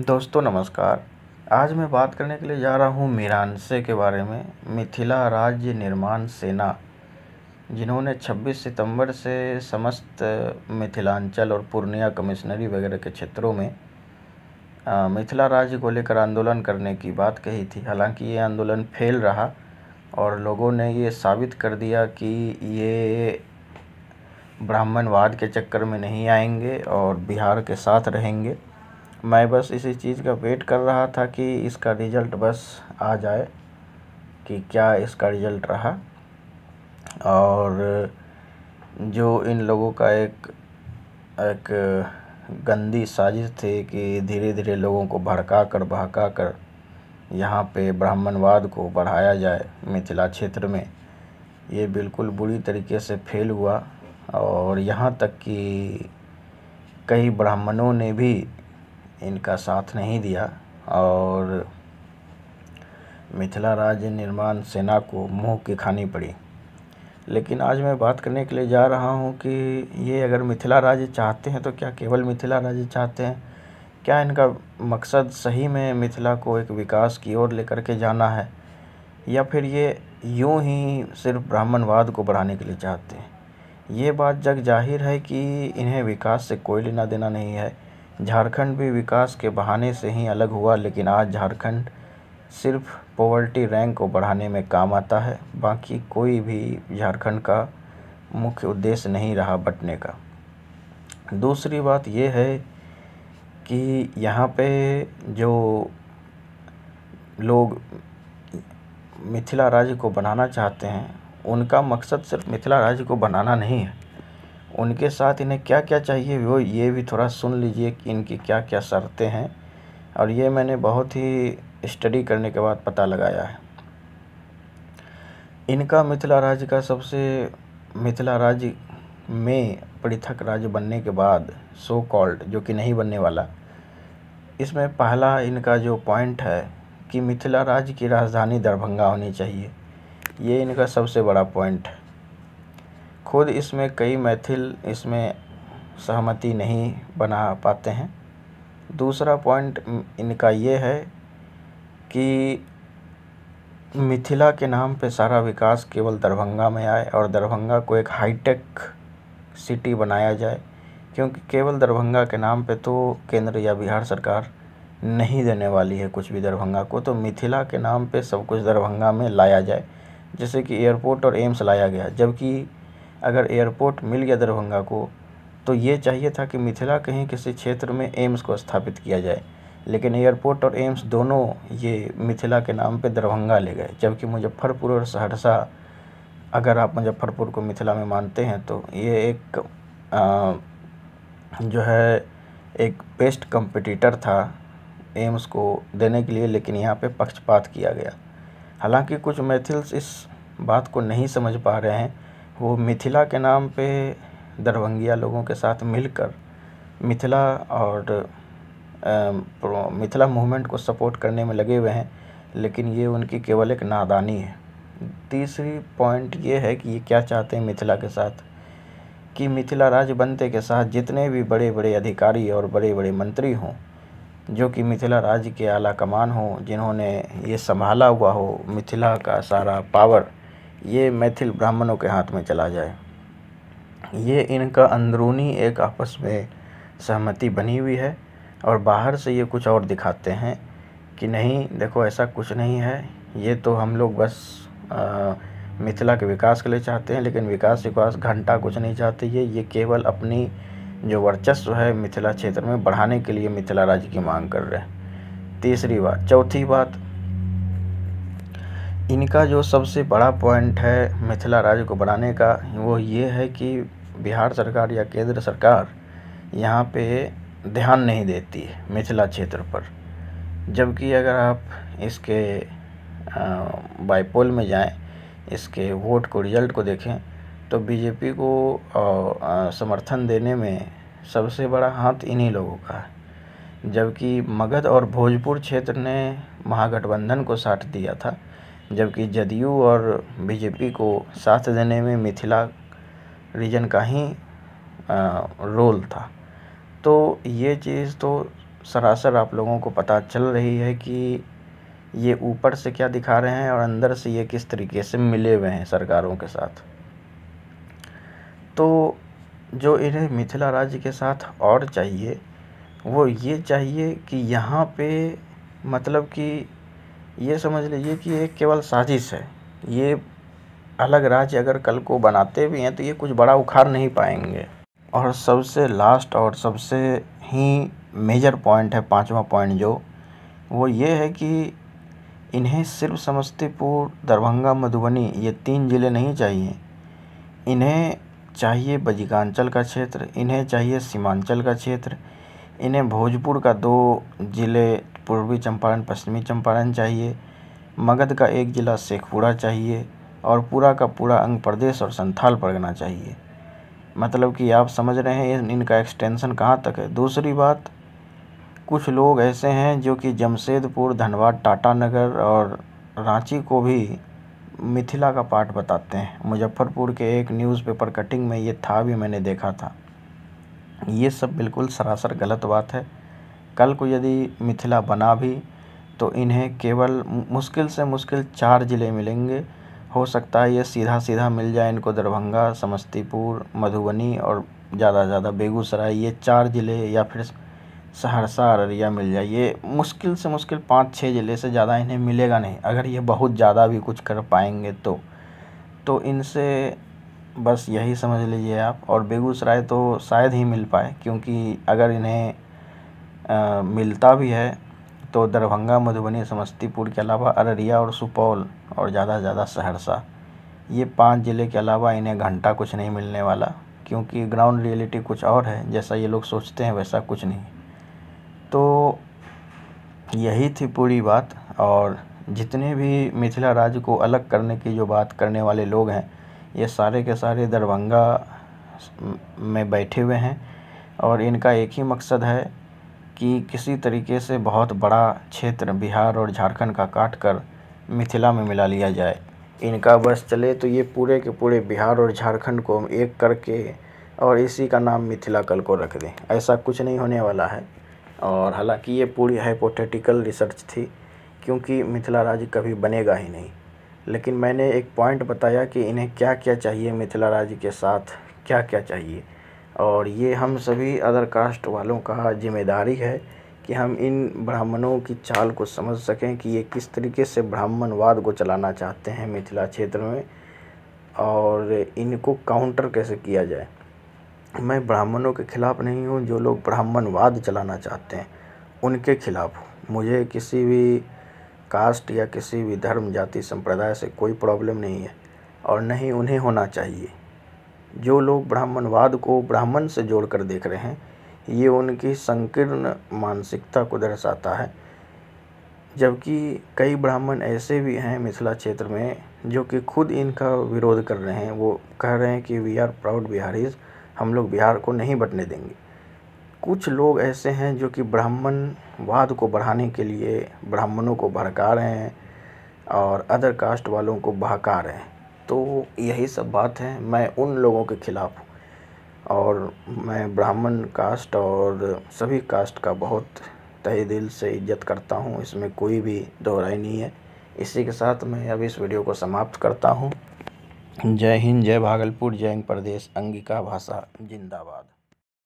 दोस्तों नमस्कार आज मैं बात करने के लिए जा रहा हूँ मीरानसे के बारे में मिथिला राज्य निर्माण सेना जिन्होंने 26 सितंबर से समस्त मिथिलांचल और पूर्णिया कमिश्नरी वगैरह के क्षेत्रों में आ, मिथिला राज्य को लेकर आंदोलन करने की बात कही थी हालांकि ये आंदोलन फेल रहा और लोगों ने ये साबित कर दिया कि ये ब्राह्मणवाद के चक्कर में नहीं आएंगे और बिहार के साथ रहेंगे मैं बस इसी चीज़ का वेट कर रहा था कि इसका रिज़ल्ट बस आ जाए कि क्या इसका रिज़ल्ट रहा और जो इन लोगों का एक एक गंदी साजिश थी कि धीरे धीरे लोगों को भड़का कर भड़का कर यहाँ पे ब्राह्मणवाद को बढ़ाया जाए मिथिला क्षेत्र में ये बिल्कुल बुरी तरीके से फेल हुआ और यहाँ तक कि कई ब्राह्मणों ने भी इनका साथ नहीं दिया और मिथिला राज्य निर्माण सेना को मुंह की खानी पड़ी लेकिन आज मैं बात करने के लिए जा रहा हूँ कि ये अगर मिथिला राज्य चाहते हैं तो क्या केवल मिथिला राज्य चाहते हैं क्या इनका मकसद सही में मिथिला को एक विकास की ओर लेकर के जाना है या फिर ये यूं ही सिर्फ ब्राह्मणवाद को बढ़ाने के लिए चाहते हैं ये बात जग जाहिर है कि इन्हें विकास से कोई लेना देना नहीं है झारखंड भी विकास के बहाने से ही अलग हुआ लेकिन आज झारखंड सिर्फ पॉवर्टी रैंक को बढ़ाने में काम आता है बाकी कोई भी झारखंड का मुख्य उद्देश्य नहीं रहा बटने का दूसरी बात यह है कि यहाँ पे जो लोग मिथिला राज्य को बनाना चाहते हैं उनका मकसद सिर्फ मिथिला राज्य को बनाना नहीं है उनके साथ इन्हें क्या क्या चाहिए वो ये भी थोड़ा सुन लीजिए कि इनकी क्या क्या शर्तें हैं और ये मैंने बहुत ही स्टडी करने के बाद पता लगाया है इनका मिथिला राज्य का सबसे मिथिला राज्य में पृथक राज्य बनने के बाद सो कॉल्ड जो कि नहीं बनने वाला इसमें पहला इनका जो पॉइंट है कि मिथिला राज्य की राजधानी दरभंगा होनी चाहिए ये इनका सबसे बड़ा पॉइंट है खुद इसमें कई मैथिल इसमें सहमति नहीं बना पाते हैं दूसरा पॉइंट इनका ये है कि मिथिला के नाम पे सारा विकास केवल दरभंगा में आए और दरभंगा को एक हाईटेक सिटी बनाया जाए क्योंकि केवल दरभंगा के नाम पे तो केंद्र या बिहार सरकार नहीं देने वाली है कुछ भी दरभंगा को तो मिथिला के नाम पे सब कुछ दरभंगा में लाया जाए जैसे कि एयरपोर्ट और एम्स लाया गया जबकि अगर एयरपोर्ट मिल गया दरभंगा को तो ये चाहिए था कि मिथिला कहीं किसी क्षेत्र में एम्स को स्थापित किया जाए लेकिन एयरपोर्ट और एम्स दोनों ये मिथिला के नाम पे दरभंगा ले गए जबकि मुजफ्फरपुर और सहरसा अगर आप मुजफ्फरपुर को मिथिला में मानते हैं तो ये एक आ, जो है एक बेस्ट कंपटीटर था एम्स को देने के लिए लेकिन यहाँ पे पक्षपात किया गया हालांकि कुछ मैथिल्स इस बात को नहीं समझ पा रहे हैं वो मिथिला के नाम पे दरभंगिया लोगों के साथ मिलकर मिथिला और मिथिला मूवमेंट को सपोर्ट करने में लगे हुए हैं लेकिन ये उनकी केवल एक नादानी है तीसरी पॉइंट ये है कि ये क्या चाहते हैं मिथिला के साथ कि मिथिला राज्य बनते के साथ जितने भी बड़े बड़े अधिकारी और बड़े बड़े मंत्री हों जो कि मिथिला राज्य के आला कमान हों जिन्होंने ये संभाला हुआ हो मिथिला का सारा पावर ये मैथिल ब्राह्मणों के हाथ में चला जाए ये इनका अंदरूनी एक आपस में सहमति बनी हुई है और बाहर से ये कुछ और दिखाते हैं कि नहीं देखो ऐसा कुछ नहीं है ये तो हम लोग बस मिथिला के विकास के लिए चाहते हैं लेकिन विकास विकास घंटा कुछ नहीं चाहते ये ये केवल अपनी जो वर्चस्व है मिथिला क्षेत्र में बढ़ाने के लिए मिथिला राज्य की मांग कर रहे हैं तीसरी बात चौथी बात इनका जो सबसे बड़ा पॉइंट है मिथिला राज्य को बनाने का वो ये है कि बिहार सरकार या केंद्र सरकार यहाँ पे ध्यान नहीं देती है मिथिला क्षेत्र पर जबकि अगर आप इसके बाईपोल में जाएं इसके वोट को रिजल्ट को देखें तो बीजेपी को आ, समर्थन देने में सबसे बड़ा हाथ इन्हीं लोगों का है जबकि मगध और भोजपुर क्षेत्र ने महागठबंधन को साथ दिया था जबकि जदयू और बीजेपी को साथ देने में मिथिला रीजन का ही रोल था तो ये चीज़ तो सरासर आप लोगों को पता चल रही है कि ये ऊपर से क्या दिखा रहे हैं और अंदर से ये किस तरीके से मिले हुए हैं सरकारों के साथ तो जो इन्हें मिथिला राज्य के साथ और चाहिए वो ये चाहिए कि यहाँ पे मतलब कि ये समझ लीजिए कि ये केवल साजिश है ये अलग राज्य अगर कल को बनाते भी हैं तो ये कुछ बड़ा उखाड़ नहीं पाएंगे और सबसे लास्ट और सबसे ही मेजर पॉइंट है पांचवा पॉइंट जो वो ये है कि इन्हें सिर्फ समस्तीपुर दरभंगा मधुबनी ये तीन ज़िले नहीं चाहिए इन्हें चाहिए बजिकांचल का क्षेत्र इन्हें चाहिए सीमांचल का क्षेत्र इन्हें भोजपुर का दो ज़िले पूर्वी चंपारण पश्चिमी चंपारण चाहिए मगध का एक ज़िला शेखपुरा चाहिए और पूरा का पूरा अंग प्रदेश और संथाल परगना चाहिए मतलब कि आप समझ रहे हैं इनका एक्सटेंशन कहाँ तक है दूसरी बात कुछ लोग ऐसे हैं जो कि जमशेदपुर धनबाद टाटा नगर और रांची को भी मिथिला का पार्ट बताते हैं मुजफ्फरपुर के एक न्यूज़पेपर कटिंग में ये था भी मैंने देखा था ये सब बिल्कुल सरासर गलत बात है कल को यदि मिथिला बना भी तो इन्हें केवल मुश्किल से मुश्किल चार ज़िले मिलेंगे हो सकता है ये सीधा सीधा मिल जाए इनको दरभंगा समस्तीपुर मधुबनी और ज़्यादा से ज़्यादा बेगूसराय ये चार ज़िले या फिर सहरसा अररिया मिल जाए ये मुश्किल से मुश्किल पाँच छः ज़िले से ज़्यादा इन्हें मिलेगा नहीं अगर ये बहुत ज़्यादा भी कुछ कर पाएंगे तो तो इनसे बस यही समझ लीजिए आप और बेगूसराय तो शायद ही मिल पाए क्योंकि अगर इन्हें मिलता भी है तो दरभंगा मधुबनी समस्तीपुर के अलावा अररिया और सुपौल और ज़्यादा से ज़्यादा सहरसा ये पाँच ज़िले के अलावा इन्हें घंटा कुछ नहीं मिलने वाला क्योंकि ग्राउंड रियलिटी कुछ और है जैसा ये लोग सोचते हैं वैसा कुछ नहीं तो यही थी पूरी बात और जितने भी मिथिला राज्य को अलग करने की जो बात करने वाले लोग हैं ये सारे के सारे दरभंगा में बैठे हुए हैं और इनका एक ही मकसद है कि किसी तरीके से बहुत बड़ा क्षेत्र बिहार और झारखंड का काट कर मिथिला में मिला लिया जाए इनका बस चले तो ये पूरे के पूरे बिहार और झारखंड को हम एक करके और इसी का नाम मिथिला कल को रख दें ऐसा कुछ नहीं होने वाला है और हालांकि ये पूरी हाइपोथेटिकल रिसर्च थी क्योंकि मिथिला राज्य कभी बनेगा ही नहीं लेकिन मैंने एक पॉइंट बताया कि इन्हें क्या क्या चाहिए मिथिला राज्य के साथ क्या क्या चाहिए और ये हम सभी अदर कास्ट वालों का जिम्मेदारी है कि हम इन ब्राह्मणों की चाल को समझ सकें कि ये किस तरीके से ब्राह्मणवाद को चलाना चाहते हैं मिथिला क्षेत्र में और इनको काउंटर कैसे किया जाए मैं ब्राह्मणों के ख़िलाफ़ नहीं हूँ जो लोग ब्राह्मणवाद चलाना चाहते हैं उनके ख़िलाफ़ हूँ मुझे किसी भी कास्ट या किसी भी धर्म जाति संप्रदाय से कोई प्रॉब्लम नहीं है और नहीं उन्हें होना चाहिए जो लोग ब्राह्मणवाद को ब्राह्मण से जोड़कर देख रहे हैं ये उनकी संकीर्ण मानसिकता को दर्शाता है जबकि कई ब्राह्मण ऐसे भी हैं मिथिला क्षेत्र में जो कि खुद इनका विरोध कर रहे हैं वो कह रहे हैं कि वी आर प्राउड बिहारीज हम लोग बिहार को नहीं बटने देंगे कुछ लोग ऐसे हैं जो कि ब्राह्मणवाद को बढ़ाने के लिए ब्राह्मणों को भड़का रहे हैं और अदर कास्ट वालों को बहका रहे हैं तो यही सब बात है मैं उन लोगों के ख़िलाफ़ हूँ और मैं ब्राह्मण कास्ट और सभी कास्ट का बहुत तहे दिल से इज़्ज़त करता हूँ इसमें कोई भी दोहराई नहीं है इसी के साथ मैं अब इस वीडियो को समाप्त करता हूँ जय हिंद जय भागलपुर जय प्रदेश अंगिका भाषा जिंदाबाद